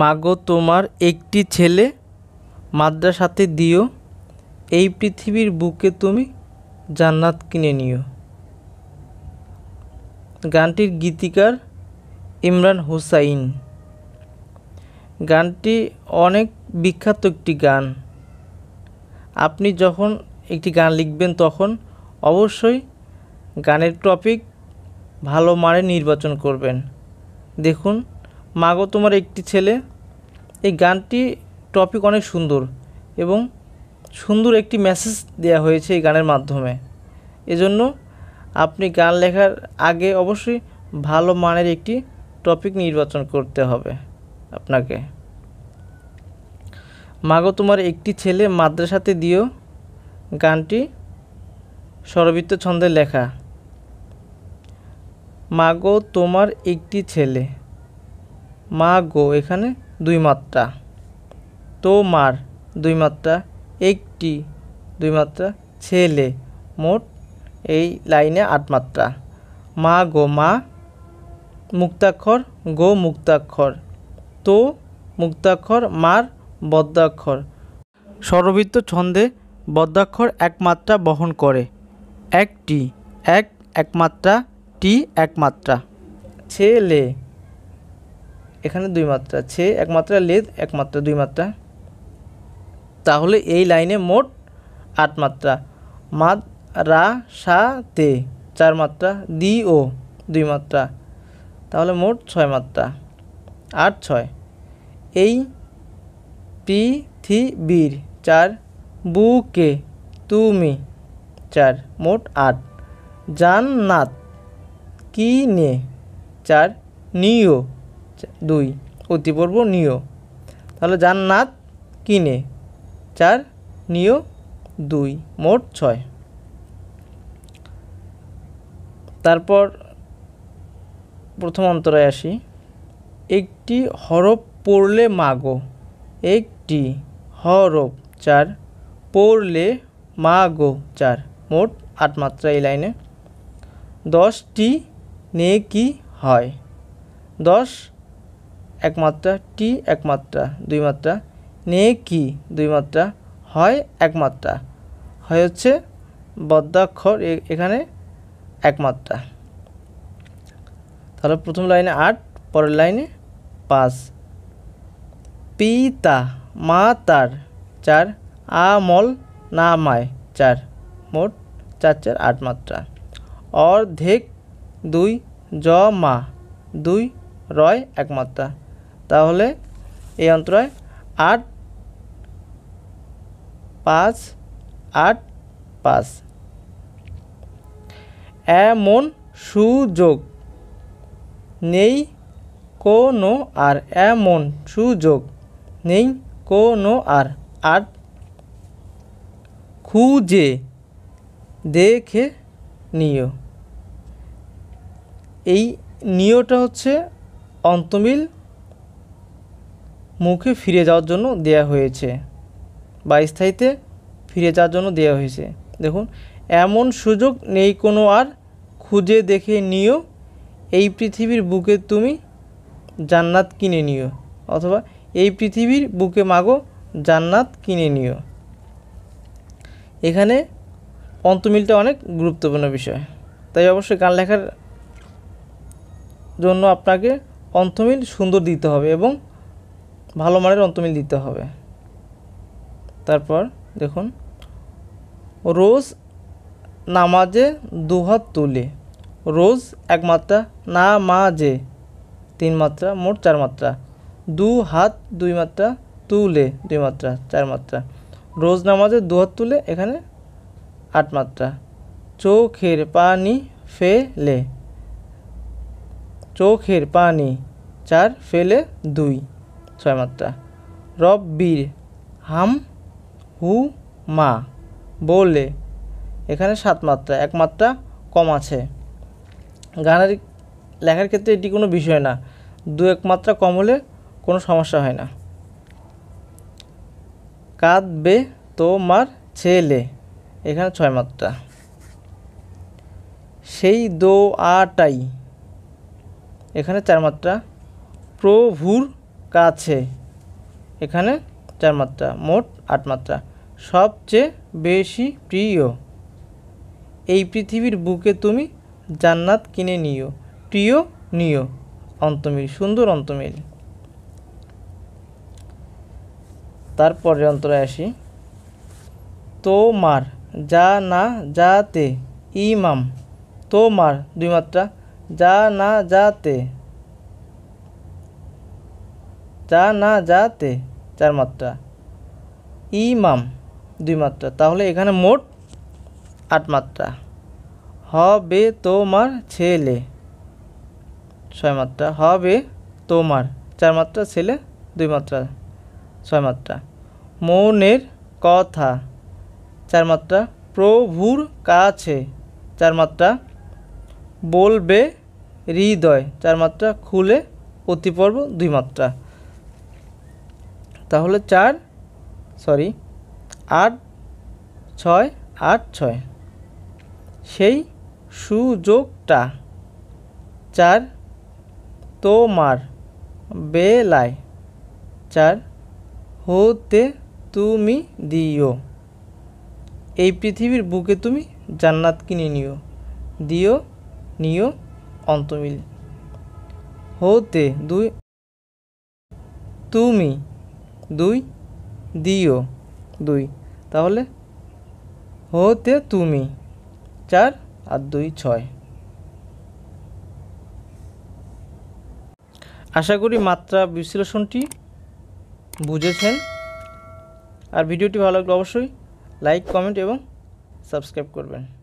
মাগো তোমার একটি ছেলে মাদ্রাসাতে দিও এই পৃথিবীর বুকে তুমি জান্নাত কিনে নিও গানটির গীতিকার ইমরান হুসাইন গানটি অনেক বিখ্যাত একটি গান আপনি যখন একটি গান লিখবেন তখন অবশ্যই গানের টপিক ভালো মানে নির্বাচন করবেন দেখুন মাগো তোমার একটি ছেলে এই গানটি টপিক অনেক সুন্দর এবং সুন্দর একটি মেসেজ দেয়া হয়েছে এই গানের মাধ্যমে এজন্য আপনি গান লেখার আগে অবশ্যই ভালো মানের একটি টপিক নির্বাচন করতে হবে আপনাকে মাগো তোমার একটি ছেলে মাদ্রাসাতে দিও গানটি স্বরবিত্ত ছন্দে লেখা মাগো তোমার একটি ছেলে মা গো এখানে দুই মাত্রা তো মার দুই মাত্রা একটি দুই মাত্রা ছেলে মোট এই লাইনে আট মাত্রা মা গো মা মুক্তাক্ষর গো মুক্তাক্ষর তো মুক্তাক্ষর মার বদ্রাক্ষর স্বরবৃত্ত ছন্দে বদ্রাক্ষর একমাত্রা বহন করে একটি এক একমাত্রা টি একমাত্রা ছেলে এখানে দুই মাত্রা ছে এক মাত্রা লেদ এক মাত্রা দুই মাত্রা তাহলে এই লাইনে মোট আট মাত্রা মাদ রা সা তে চার মাত্রা দি ও দুই মাত্রা তাহলে মোট ছয় মাত্রা আট ছয় এই পি থি বীর চার বুকে তুমি চার মোট আট জান্নাত কি নে চার নিও দুই অতিপর্ব নিয় তাহলে জান্নাত কিনে চার নিয় দুই মোট ছয় তারপর প্রথম অন্তরায় আসি একটি হরফ পড়লে মাগো একটি হরফ চার পড়লে মাগো চার মোট আট মাত্রা এই লাইনে দশটি কি হয় দশ এক মাত্রা টি এক মাত্রা দুই মাত্রা নে কি দুই মাত্রা হয় এক মাত্রা হয় হচ্ছে বদ্যাক্ষর এখানে এক মাত্রা তাহলে প্রথম লাইনে আট পরের লাইনে পাঁচ পিতা মা তার চার আমল নামায় চার মোট চার চার আট মাত্রা অর্ধেক দুই জ মা দুই রয় একমাত্রা তাহলে এই অন্তরায় আট পাঁচ আট পাঁচ এমন সুযোগ নেই কোনো আর এমন সুযোগ নেই কোনো আর আট খুঁজে দেখে নিও এই নিয়টা হচ্ছে অন্তমিল মুখে ফিরে যাওয়ার জন্য দেয়া হয়েছে বা স্থায়ীতে ফিরে যাওয়ার জন্য দেয়া হয়েছে দেখুন এমন সুযোগ নেই কোনো আর খুঁজে দেখে নিও এই পৃথিবীর বুকে তুমি জান্নাত কিনে নিও অথবা এই পৃথিবীর বুকে মাগো জান্নাত কিনে নিও এখানে অন্তমিলটা অনেক গুরুত্বপূর্ণ বিষয় তাই অবশ্যই গান লেখার জন্য আপনাকে অন্তমিল সুন্দর দিতে হবে এবং ভালো মানের অন্তমিল দিতে হবে তারপর দেখুন রোজ নামাজে দুহাত তুলে রোজ এক মাত্রা না যে তিন মাত্রা মোট চার মাত্রা দু হাত দুই মাত্রা তুলে দুই মাত্রা চার মাত্রা রোজ নামাজে দুহাত তুলে এখানে আট মাত্রা চোখের পানি ফেলে চোখের পানি চার ফেলে দুই ছয় মাত্রা রব বীর হাম হু মা বলে এখানে সাত মাত্রা এক মাত্রা কম আছে গানের লেখার ক্ষেত্রে এটি কোনো বিষয় না দু এক মাত্রা কম হলে কোনো সমস্যা হয় না কাঁদবে তোমার ছেলে এখানে ছয় মাত্রা সেই দো আটাই এখানে চার মাত্রা প্রভুর কাছে এখানে চার মাত্রা মোট আট মাত্রা সবচেয়ে বেশি প্রিয় এই পৃথিবীর বুকে তুমি জান্নাত কিনে নিও প্রিয় নিও অন্তমিল সুন্দর অন্তমিল তারপরে অন্তরে আসি তোমার যা না যাতে ইমাম তোমার দুই মাত্রা যা না যাতে যা না যা তে চার মাত্রা ইমাম দুই মাত্রা তাহলে এখানে মোট আট মাত্রা হবে তোমার ছেলে ছয় মাত্রা হবে তোমার চার মাত্রা ছেলে দুই মাত্রা ছয় মাত্রা মনের কথা চার মাত্রা প্রভুর কাছে চার মাত্রা বলবে হৃদয় চার মাত্রা খুলে অতিপর্ব দুই মাত্রা তাহলে চার সরি আট ছয় আট ছয় সেই সুযোগটা চার তোমার বেলায় চার হতে তুমি দিও এই পৃথিবীর বুকে তুমি জান্নাত কিনে নিও দিও নিও অন্তমিল হতে দুই তুমি দুই দিও দুই তাহলে হতে তুমি চার আর দুই ছয় আশা করি মাত্রা বিশ্লেষণটি বুঝেছেন আর ভিডিওটি ভালো লাগলে অবশ্যই লাইক কমেন্ট এবং সাবস্ক্রাইব করবেন